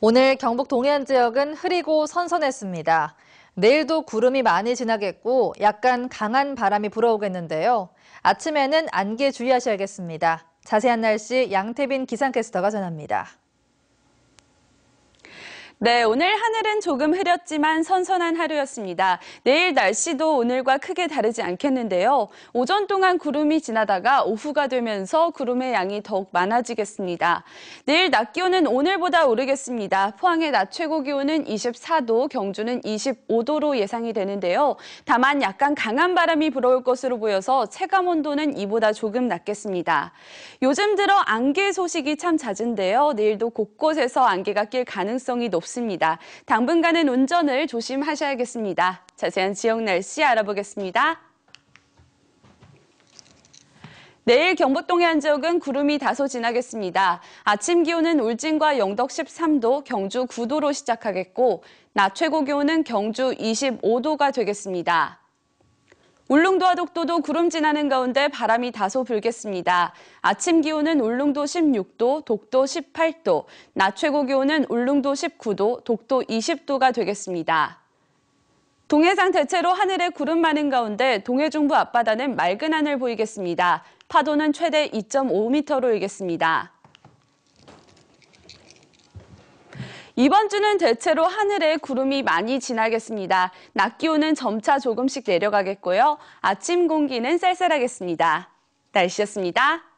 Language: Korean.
오늘 경북 동해안 지역은 흐리고 선선했습니다. 내일도 구름이 많이 지나겠고 약간 강한 바람이 불어오겠는데요. 아침에는 안개 주의하셔야겠습니다. 자세한 날씨 양태빈 기상캐스터가 전합니다. 네, 오늘 하늘은 조금 흐렸지만 선선한 하루였습니다. 내일 날씨도 오늘과 크게 다르지 않겠는데요. 오전 동안 구름이 지나다가 오후가 되면서 구름의 양이 더욱 많아지겠습니다. 내일 낮 기온은 오늘보다 오르겠습니다. 포항의 낮 최고 기온은 24도, 경주는 25도로 예상이 되는데요. 다만 약간 강한 바람이 불어올 것으로 보여서 체감 온도는 이보다 조금 낮겠습니다. 요즘 들어 안개 소식이 참 잦은데요. 내일도 곳곳에서 안개가 낄 가능성이 높습니다. 없습니다. 당분간은 운전을 조심하셔야겠습니다. 자세한 지역 날씨 알아보겠습니다. 내일 경북동해안 지역은 구름이 다소 지나겠습니다. 아침 기온은 울진과 영덕 13도, 경주 9도로 시작하겠고, 낮 최고 기온은 경주 25도가 되겠습니다. 울릉도와 독도도 구름 지나는 가운데 바람이 다소 불겠습니다. 아침 기온은 울릉도 16도, 독도 18도, 낮 최고 기온은 울릉도 19도, 독도 20도가 되겠습니다. 동해상 대체로 하늘에 구름 많은 가운데 동해 중부 앞바다는 맑은 하늘 보이겠습니다. 파도는 최대 2.5m로 일겠습니다. 이번 주는 대체로 하늘에 구름이 많이 지나겠습니다. 낮 기온은 점차 조금씩 내려가겠고요. 아침 공기는 쌀쌀하겠습니다. 날씨였습니다.